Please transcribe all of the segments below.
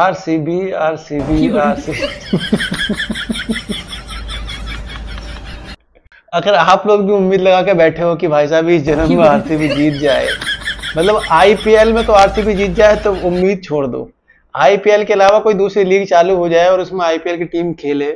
are C B R C B R C अगर आप लोग भी उम्मीद लगा के बैठे हो कि भाई साहब इस जन्म में आरसीबी जीत जाए मतलब आईपीएल में तो आरसीबी जीत जाए तो उम्मीद छोड़ दो आईपीएल के अलावा कोई दूसरी लीग चालू हो जाए और उसमें आईपीएल की टीम खेले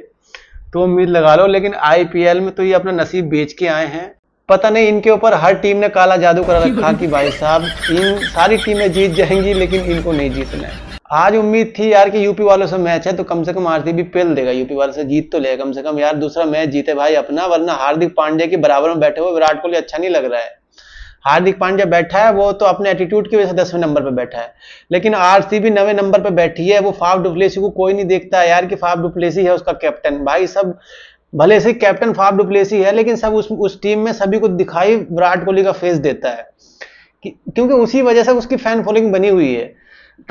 तो उम्मीद लगा लो लेकिन आईपीएल में तो ये अपना नसीब बेच के आए हैं पता नहीं इनके ऊपर हर टीम ने काला जादू कर रखा कि भाई साहब इन सारी टीमें जीत जाएंगी लेकिन इनको नहीं जीतना है आज उम्मीद थी यार कि यूपी वालों से मैच है तो कम से कम आरसीबी पेल देगा यूपी वालों से जीत तो लेगा कम से कम यार दूसरा मैच जीते भाई अपना वरना हार्दिक पांड्या के बराबर में बैठे हुए विराट कोहली अच्छा नहीं लग रहा है हार्दिक पांड्या बैठा है वो तो अपने एटीट्यूड की वजह से दसवें नंबर पर बैठा है लेकिन आरसीबी नवे नंबर पर बैठी है वो फाफ डुप्लेसी को कोई नहीं देखता यार कि फाफ डुप्लेसी है उसका कैप्टन भाई सब भले से कैप्टन फाफ डुप्लेसी है लेकिन सब उस उस टीम में सभी को दिखाई विराट कोहली का फेस देता है क्योंकि उसी वजह से उसकी फैन फॉलोइंग बनी हुई है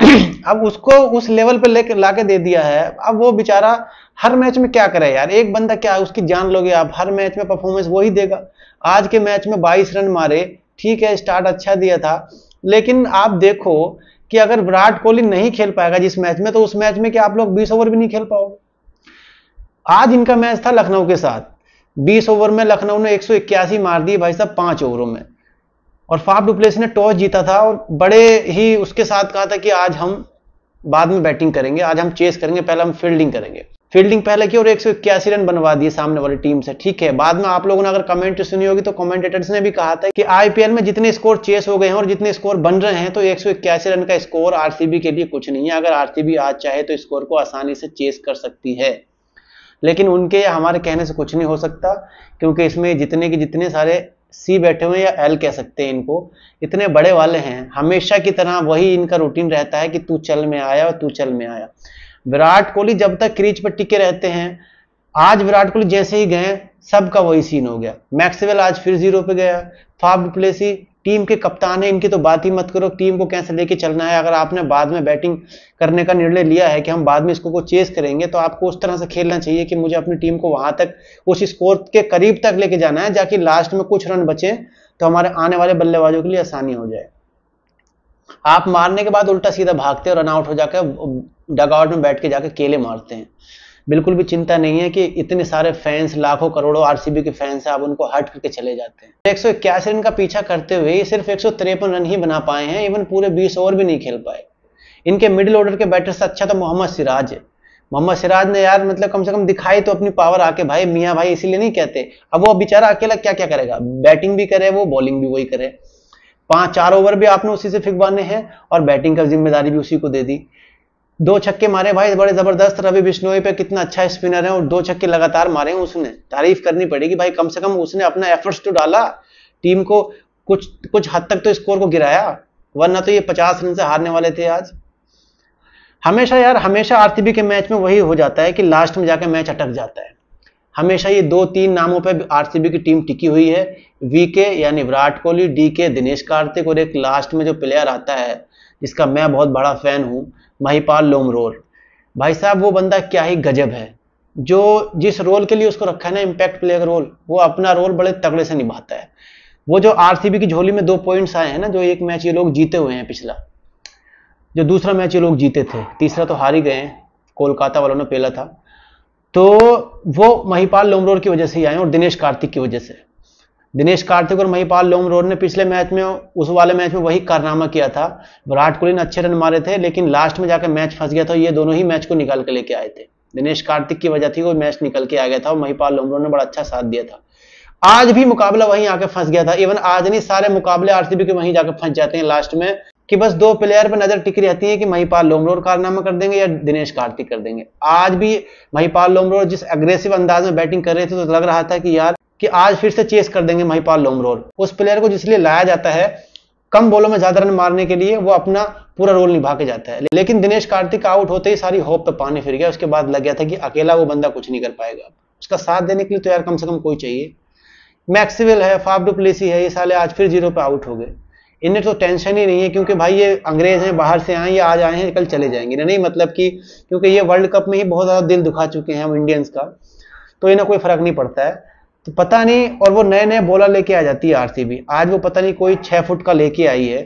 अब उसको उस लेवल पे लेकर लाके दे दिया है अब वो बेचारा हर मैच में क्या करे यार एक बंदा क्या है उसकी जान लोगे आप हर मैच में परफॉर्मेंस वही देगा आज के मैच में 22 रन मारे ठीक है स्टार्ट अच्छा दिया था लेकिन आप देखो कि अगर विराट कोहली नहीं खेल पाएगा जिस मैच में तो उस मैच में क्या आप लोग 20 ओवर भी नहीं खेल पाओगे आज इनका मैच था लखनऊ के साथ 20 ओवर में लखनऊ ने 181 मार दिए भाई साहब पांच ओवरों में और फाफ डुप्लेस ने टॉस जीता था और बड़े ही उसके साथ कहा था कि आज हम बाद में बैटिंग करेंगे आज हम चेस करेंगे पहले हम फील्डिंग करेंगे फील्डिंग पहले की और एक रन बनवा दिए सामने वाली टीम से ठीक है बाद में आप लोगों ने अगर कमेंट सुनी होगी तो कमेंटेटर्स ने भी कहा था कि आईपीएल में जितने स्कोर चेस हो गए हैं और जितने स्कोर बन रहे हैं तो एक रन का स्कोर आरसीबी के लिए कुछ नहीं है अगर आरसीबी आज चाहे तो स्कोर को आसानी से चेस कर सकती है लेकिन उनके हमारे कहने से कुछ नहीं हो सकता क्योंकि इसमें जितने के जितने सारे सी बैठे हुए या एल कह सकते हैं इनको इतने बड़े वाले हैं हमेशा की तरह वही इनका रूटीन रहता है कि तू चल में आया और तू चल में आया विराट कोहली जब तक क्रीज पर टिके रहते हैं आज विराट कोहली जैसे ही गए सबका वही सीन हो गया मैक्सवेल आज फिर जीरो पे गया फाफ डुप्लेसी टीम के कप्तान है इनकी तो बात ही मत करो टीम को कैसे लेके चलना है अगर आपने बाद में बैटिंग करने का निर्णय लिया है कि हम बाद में इसको को चेस करेंगे तो आपको उस तरह से खेलना चाहिए कि मुझे अपनी टीम को वहां तक उस स्कोर के करीब तक लेके जाना है जाकि लास्ट में कुछ रन बचे तो हमारे आने वाले बल्लेबाजों के लिए आसानी हो जाए आप मारने के बाद उल्टा सीधा भागते और रन आउट हो जाकर डगआउट में बैठ के जाकर केले मारते हैं बिल्कुल भी चिंता नहीं है कि इतने सारे फैंस लाखों करोड़ों आरसीबी के फैंस हैं आप उनको हट करके चले जाते हैं एक सौ इक्यासी रन का पीछा करते हुए सिर्फ एक सौ तिरपन रन ही बना पाए हैं इवन पूरे बीस ओवर भी नहीं खेल पाए इनके मिडिल ऑर्डर के बैटर से अच्छा तो मोहम्मद सिराज है मोहम्मद सिराज ने यार मतलब कम से कम दिखाई तो अपनी पावर आके भाई मियाँ भाई इसीलिए नहीं कहते अब वो बेचारा अकेला क्या क्या करेगा बैटिंग भी करे वो बॉलिंग भी वही करे पांच चार ओवर भी आपने उसी से फिगवाने हैं और बैटिंग का जिम्मेदारी भी उसी को दे दी दो छक्के मारे भाई बड़े जबरदस्त रवि बिश्नोई पे कितना अच्छा स्पिनर है और दो छक्के लगातार मारे हैं उसने तारीफ करनी पड़ेगी भाई कम से कम उसने अपना एफर्ट्स तो डाला टीम को कुछ कुछ हद तक तो स्कोर को गिराया वरना तो ये पचास रन से हारने वाले थे आज हमेशा यार हमेशा आरसीबी के मैच में वही हो जाता है कि लास्ट में जाकर मैच अटक जाता है हमेशा ये दो तीन नामों पर आरसीबी की टीम टिकी हुई है वीके यानी विराट कोहली डीके दिनेश कार्तिक और एक लास्ट में जो प्लेयर आता है जिसका मैं बहुत बड़ा फैन हूँ महिपाल लोम रोल भाई साहब वो बंदा क्या ही गजब है जो जिस रोल के लिए उसको रखा है ना इम्पैक्ट प्लेयर रोल वो अपना रोल बड़े तगड़े से निभाता है वो जो आर की झोली में दो पॉइंट्स आए हैं ना जो एक मैच ये लोग जीते हुए हैं पिछला जो दूसरा मैच ये लोग जीते थे तीसरा तो हार ही गए हैं कोलकाता वालों ने पहला था तो वो महिपाल लोमरोर की वजह से ही आए और दिनेश कार्तिक की वजह से दिनेश कार्तिक और महिपाल लोमरोड ने पिछले मैच में उस वाले मैच में वही कारनामा किया था विराट कोहली ने अच्छे रन मारे थे लेकिन लास्ट में जाकर मैच फंस गया था ये दोनों ही मैच को निकाल के लेके आए थे दिनेश कार्तिक की वजह थी वो मैच निकल के आ गया था और महिपाल लोमरोड ने बड़ा अच्छा साथ दिया था आज भी मुकाबला वहीं आके फंस गया था इवन आज नहीं सारे मुकाबले आरसीबी के वहीं जाकर फंस जाते हैं लास्ट में कि बस दो प्लेयर पर नजर टिकी रहती है कि महिपाल लोमरोड कारनामा कर देंगे या दिनेश कार्तिक कर देंगे आज भी महिपाल लोमरोड जिस अग्रेसिव अंदाज में बैटिंग कर रहे थे तो लग रहा था कि यार कि आज फिर से चेस कर देंगे महिपाल लोमरोल उस प्लेयर को जिसलिए लाया जाता है कम बॉलों में ज्यादा रन मारने के लिए वो अपना पूरा रोल निभा के जाता है लेकिन दिनेश कार्तिक आउट होते ही सारी होप पे पानी फिर गया उसके बाद लग गया था कि अकेला वो बंदा कुछ नहीं कर पाएगा उसका साथ देने के लिए तो यार कम से कम कोई चाहिए मैक्सिवेल है फाफ प्लेसी है ये साले आज फिर जीरो पे आउट हो गए इन्हें तो टेंशन ही नहीं है क्योंकि भाई ये अंग्रेज हैं बाहर से आए ये आज आए हैं कल चले जाएंगे नहीं मतलब कि क्योंकि ये वर्ल्ड कप में ही बहुत ज़्यादा दिल दुखा चुके हैं हम इंडियंस का तो इन्हें कोई फर्क नहीं पड़ता है तो पता नहीं और वो नए नए बॉलर लेके आ जाती है आरसीबी आज वो पता नहीं कोई छः फुट का लेके आई है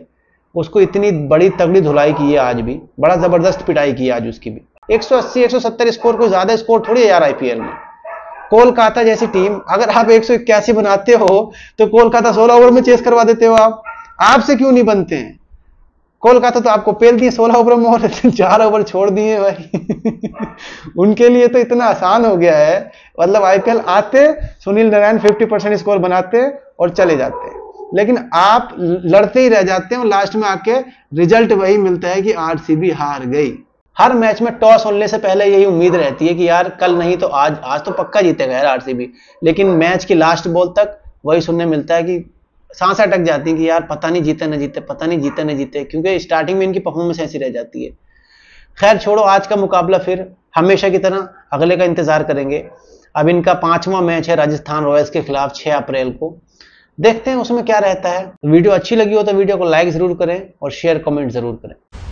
उसको इतनी बड़ी तगड़ी धुलाई की है आज भी बड़ा ज़बरदस्त पिटाई की है आज उसकी भी 180 170 स्कोर कोई ज़्यादा स्कोर थोड़ी है यार आईपीएल में कोलकाता जैसी टीम अगर आप एक बनाते हो तो कोलकाता सोलह ओवर में चेस करवा देते हो आप आपसे क्यों नहीं बनते हैं कोलकाता तो आपको पेल दिए सोलह ओवर में और चार ओवर छोड़ दिए भाई उनके लिए तो इतना आसान हो गया है मतलब आईपीएल आते सुनील नारायण 50 परसेंट स्कोर बनाते और चले जाते लेकिन आप लड़ते ही रह जाते हैं और लास्ट में आके रिजल्ट वही मिलता है कि आरसीबी हार गई हर मैच में टॉस होने से पहले यही उम्मीद रहती है कि यार कल नहीं तो आज आज तो पक्का जीतेगा यार आरसीबी लेकिन मैच की लास्ट बॉल तक वही सुनने मिलता है कि सांस अटक जाती है कि यार पता नहीं जीते ना जीते पता नहीं जीते ना जीते क्योंकि स्टार्टिंग में इनकी परफॉर्मेंस ऐसी रह जाती है खैर छोड़ो आज का मुकाबला फिर हमेशा की तरह अगले का इंतजार करेंगे अब इनका पांचवा मैच है राजस्थान रॉयल्स के खिलाफ 6 अप्रैल को देखते हैं उसमें क्या रहता है वीडियो अच्छी लगी हो तो वीडियो को लाइक जरूर करें और शेयर कमेंट जरूर करें